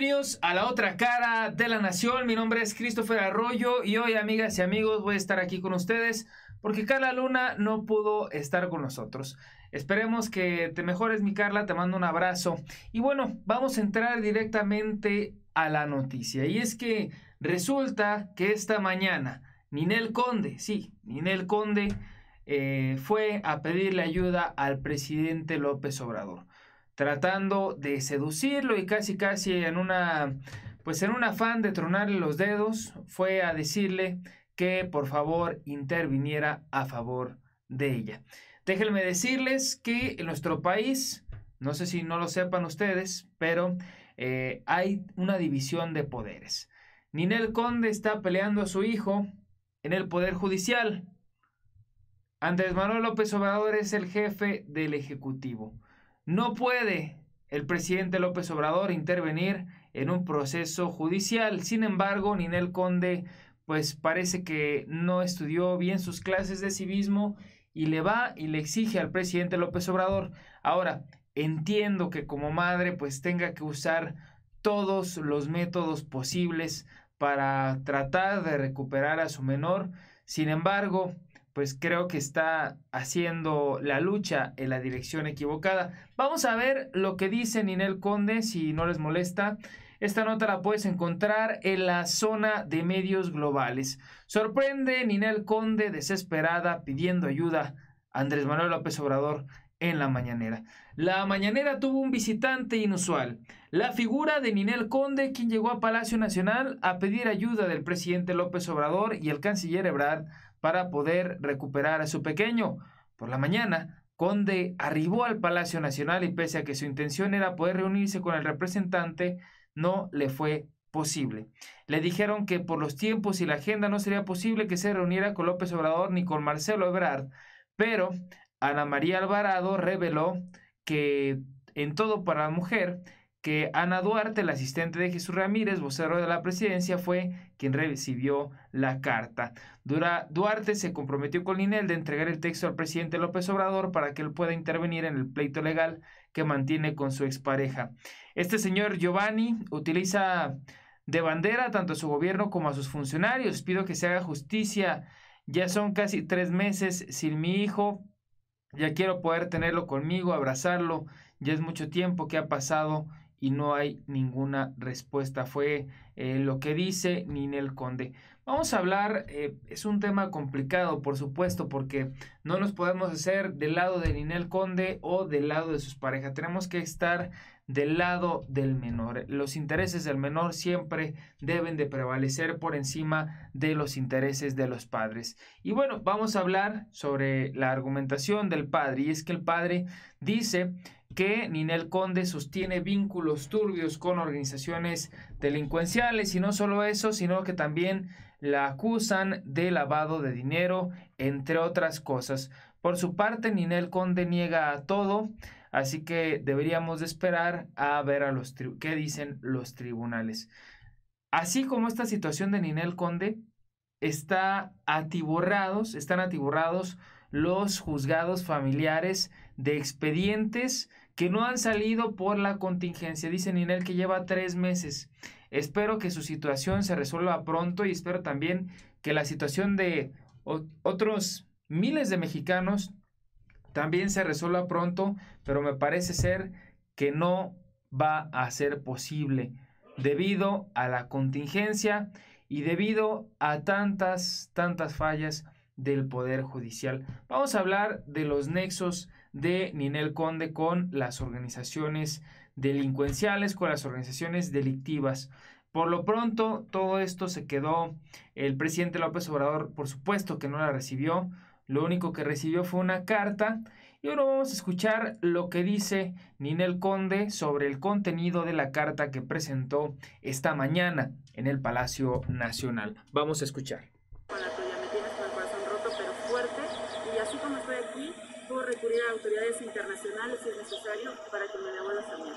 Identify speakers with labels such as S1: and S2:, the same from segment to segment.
S1: Bienvenidos a la otra cara de la nación. Mi nombre es Christopher Arroyo y hoy, amigas y amigos, voy a estar aquí con ustedes porque Carla Luna no pudo estar con nosotros. Esperemos que te mejores, mi Carla. Te mando un abrazo. Y bueno, vamos a entrar directamente a la noticia. Y es que resulta que esta mañana Ninel Conde, sí, Ninel Conde eh, fue a pedirle ayuda al presidente López Obrador tratando de seducirlo y casi casi en una pues en un afán de tronarle los dedos fue a decirle que por favor interviniera a favor de ella. Déjenme decirles que en nuestro país, no sé si no lo sepan ustedes, pero eh, hay una división de poderes. Ninel Conde está peleando a su hijo en el Poder Judicial. Andrés Manuel López Obrador es el jefe del Ejecutivo. No puede el presidente López Obrador intervenir en un proceso judicial. Sin embargo, Ninel Conde, pues parece que no estudió bien sus clases de civismo y le va y le exige al presidente López Obrador. Ahora, entiendo que como madre, pues tenga que usar todos los métodos posibles para tratar de recuperar a su menor. Sin embargo, pues creo que está haciendo la lucha en la dirección equivocada. Vamos a ver lo que dice Ninel Conde, si no les molesta. Esta nota la puedes encontrar en la zona de medios globales. Sorprende Ninel Conde desesperada pidiendo ayuda a Andrés Manuel López Obrador en la mañanera. La mañanera tuvo un visitante inusual, la figura de Ninel Conde, quien llegó a Palacio Nacional a pedir ayuda del presidente López Obrador y el canciller Ebrard para poder recuperar a su pequeño. Por la mañana, Conde arribó al Palacio Nacional y pese a que su intención era poder reunirse con el representante, no le fue posible. Le dijeron que por los tiempos y la agenda no sería posible que se reuniera con López Obrador ni con Marcelo Ebrard, pero Ana María Alvarado reveló que en todo para la mujer Ana Duarte, la asistente de Jesús Ramírez, vocero de la presidencia, fue quien recibió la carta. Dura, Duarte se comprometió con Linel de entregar el texto al presidente López Obrador para que él pueda intervenir en el pleito legal que mantiene con su expareja. Este señor Giovanni utiliza de bandera tanto a su gobierno como a sus funcionarios. Pido que se haga justicia. Ya son casi tres meses sin mi hijo. Ya quiero poder tenerlo conmigo, abrazarlo. Ya es mucho tiempo que ha pasado y no hay ninguna respuesta. Fue eh, lo que dice Ninel Conde. Vamos a hablar, eh, es un tema complicado, por supuesto, porque no nos podemos hacer del lado de Ninel Conde o del lado de sus parejas. Tenemos que estar del lado del menor. Los intereses del menor siempre deben de prevalecer por encima de los intereses de los padres. Y bueno, vamos a hablar sobre la argumentación del padre. Y es que el padre dice que Ninel Conde sostiene vínculos turbios con organizaciones delincuenciales y no solo eso, sino que también la acusan de lavado de dinero, entre otras cosas. Por su parte, Ninel Conde niega a todo, así que deberíamos esperar a ver a los qué dicen los tribunales. Así como esta situación de Ninel Conde está atiborrados, están atiborrados los juzgados familiares de expedientes que no han salido por la contingencia. Dice Ninel que lleva tres meses. Espero que su situación se resuelva pronto y espero también que la situación de otros miles de mexicanos también se resuelva pronto, pero me parece ser que no va a ser posible debido a la contingencia y debido a tantas, tantas fallas del Poder Judicial. Vamos a hablar de los nexos de Ninel Conde con las organizaciones delincuenciales, con las organizaciones delictivas. Por lo pronto, todo esto se quedó. El presidente López Obrador, por supuesto que no la recibió. Lo único que recibió fue una carta. Y ahora vamos a escuchar lo que dice Ninel Conde sobre el contenido de la carta que presentó esta mañana en el Palacio Nacional. Vamos a escuchar. puedo recurrir a autoridades internacionales si es necesario para que me devuelvan a mí.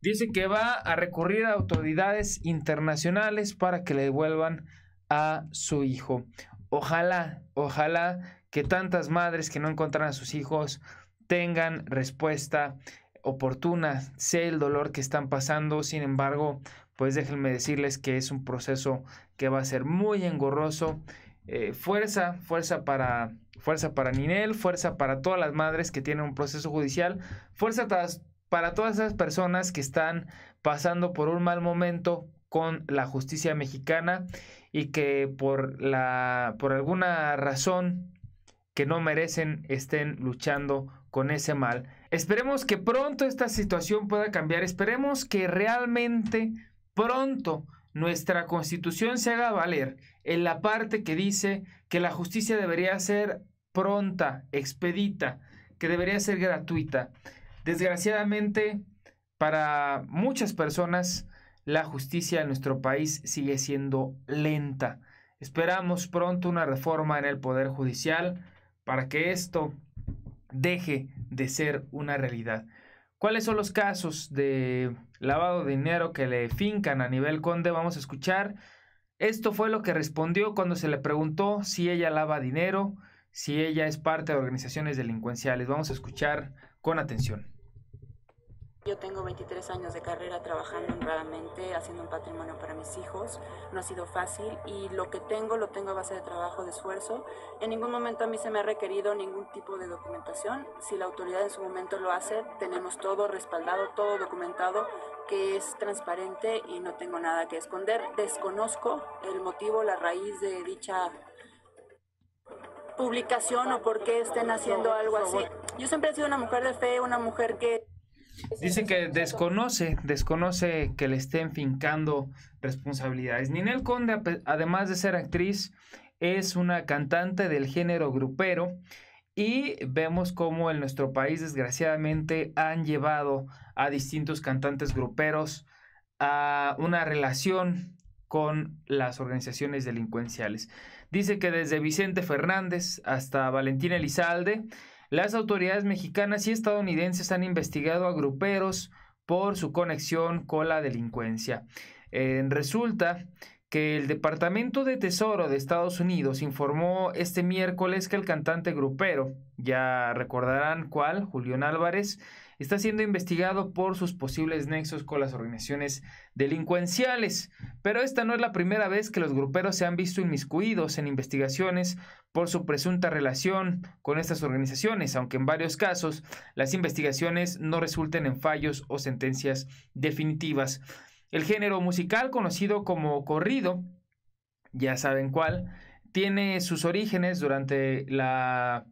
S1: Dice que va a recurrir a autoridades internacionales para que le devuelvan a su hijo. Ojalá, ojalá que tantas madres que no encuentran a sus hijos tengan respuesta oportuna, sé el dolor que están pasando, sin embargo, pues déjenme decirles que es un proceso que va a ser muy engorroso eh, fuerza, fuerza para, fuerza para Ninel, fuerza para todas las madres que tienen un proceso judicial, fuerza para todas esas personas que están pasando por un mal momento con la justicia mexicana y que por, la, por alguna razón que no merecen estén luchando con ese mal. Esperemos que pronto esta situación pueda cambiar, esperemos que realmente pronto nuestra constitución se haga valer en la parte que dice que la justicia debería ser pronta, expedita, que debería ser gratuita. Desgraciadamente, para muchas personas, la justicia en nuestro país sigue siendo lenta. Esperamos pronto una reforma en el Poder Judicial para que esto deje de ser una realidad. ¿Cuáles son los casos de lavado de dinero que le fincan a nivel conde? Vamos a escuchar. Esto fue lo que respondió cuando se le preguntó si ella lava dinero, si ella es parte de organizaciones delincuenciales. Vamos a escuchar con atención. Yo tengo 23 años de carrera trabajando honradamente, haciendo un patrimonio para mis hijos. No ha sido fácil y lo que tengo lo tengo a base de trabajo, de esfuerzo. En ningún momento a mí se me ha requerido ningún tipo de documentación. Si la autoridad en su momento lo hace, tenemos todo respaldado, todo documentado, que es transparente y no tengo nada que esconder. Desconozco el motivo, la raíz de dicha publicación o por qué estén haciendo algo así. Yo siempre he sido una mujer de fe, una mujer que Dice que desconoce, desconoce que le estén fincando responsabilidades. Ninel Conde, además de ser actriz, es una cantante del género grupero y vemos cómo en nuestro país desgraciadamente han llevado a distintos cantantes gruperos a una relación con las organizaciones delincuenciales. Dice que desde Vicente Fernández hasta Valentina Elizalde, las autoridades mexicanas y estadounidenses han investigado a gruperos por su conexión con la delincuencia. resulta que el Departamento de Tesoro de Estados Unidos informó este miércoles que el cantante grupero, ya recordarán cuál, Julián Álvarez, está siendo investigado por sus posibles nexos con las organizaciones delincuenciales. Pero esta no es la primera vez que los gruperos se han visto inmiscuidos en investigaciones por su presunta relación con estas organizaciones, aunque en varios casos las investigaciones no resulten en fallos o sentencias definitivas. El género musical conocido como corrido, ya saben cuál, tiene sus orígenes durante la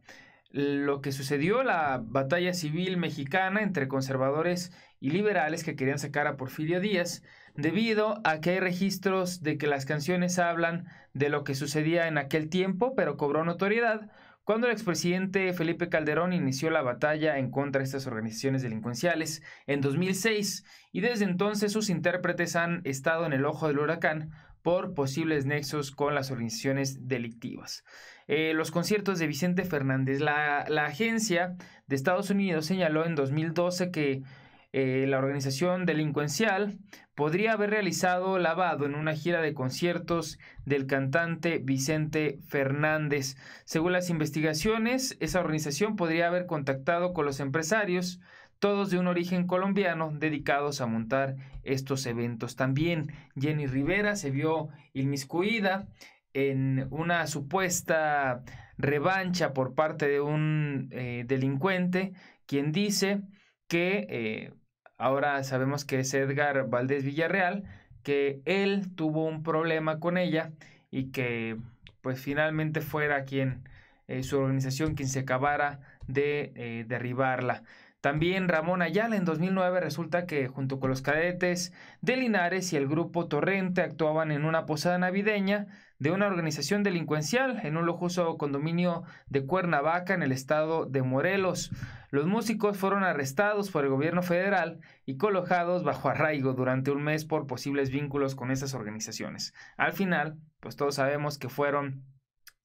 S1: lo que sucedió, la batalla civil mexicana entre conservadores y liberales que querían sacar a Porfirio Díaz, debido a que hay registros de que las canciones hablan de lo que sucedía en aquel tiempo, pero cobró notoriedad cuando el expresidente Felipe Calderón inició la batalla en contra de estas organizaciones delincuenciales en 2006 y desde entonces sus intérpretes han estado en el ojo del huracán por posibles nexos con las organizaciones delictivas. Eh, los conciertos de Vicente Fernández. La, agencia de Estados Unidos señaló en 2012 que eh, la organización delincuencial podría haber realizado lavado en una gira de conciertos del cantante Vicente Fernández. Según las investigaciones, esa organización podría haber contactado con los empresarios todos de un origen colombiano dedicados a montar estos eventos. También Jenny Rivera se vio inmiscuida en una supuesta revancha por parte de un eh, delincuente, quien dice que eh, ahora sabemos que es Edgar Valdés Villarreal, que él tuvo un problema con ella y que pues finalmente fuera quien eh, su organización quien se acabara de derribarla. También Ramón Ayala en 2009 resulta que junto con los cadetes de Linares y el grupo Torrente actuaban en una posada navideña de una organización delincuencial en un lujoso condominio de Cuernavaca en el estado de Morelos. Los músicos fueron arrestados por el gobierno federal y colojados bajo arraigo durante un mes por posibles vínculos con esas organizaciones. Al final, pues todos sabemos que fueron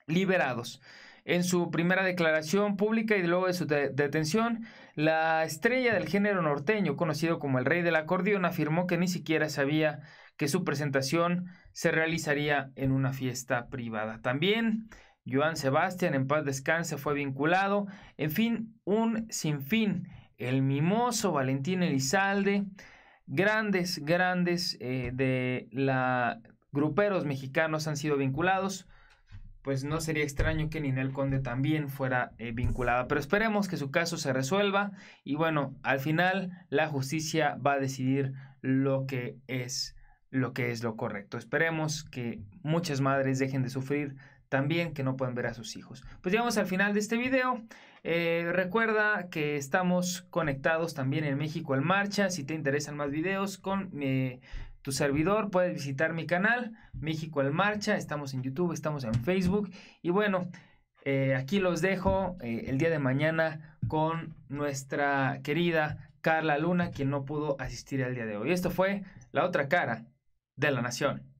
S1: liberados. En su primera declaración pública y luego de su detención, la estrella del género norteño, conocido como el rey del acordeón, afirmó que ni siquiera sabía que su presentación se realizaría en una fiesta privada. También Joan Sebastián, en paz descanse, fue vinculado. En fin, un sinfín. El mimoso Valentín Elizalde, grandes, grandes eh, de la gruperos mexicanos han sido vinculados pues no sería extraño que Ninel Conde también fuera eh, vinculada. Pero esperemos que su caso se resuelva y bueno, al final la justicia va a decidir lo que es lo que es lo correcto. Esperemos que muchas madres dejen de sufrir también que no pueden ver a sus hijos. Pues llegamos al final de este video. Eh, recuerda que estamos conectados también en México en Marcha. Si te interesan más videos con eh, tu servidor, puedes visitar mi canal, México en Marcha, estamos en YouTube, estamos en Facebook y bueno, eh, aquí los dejo eh, el día de mañana con nuestra querida Carla Luna, quien no pudo asistir al día de hoy. Esto fue La otra cara de la nación.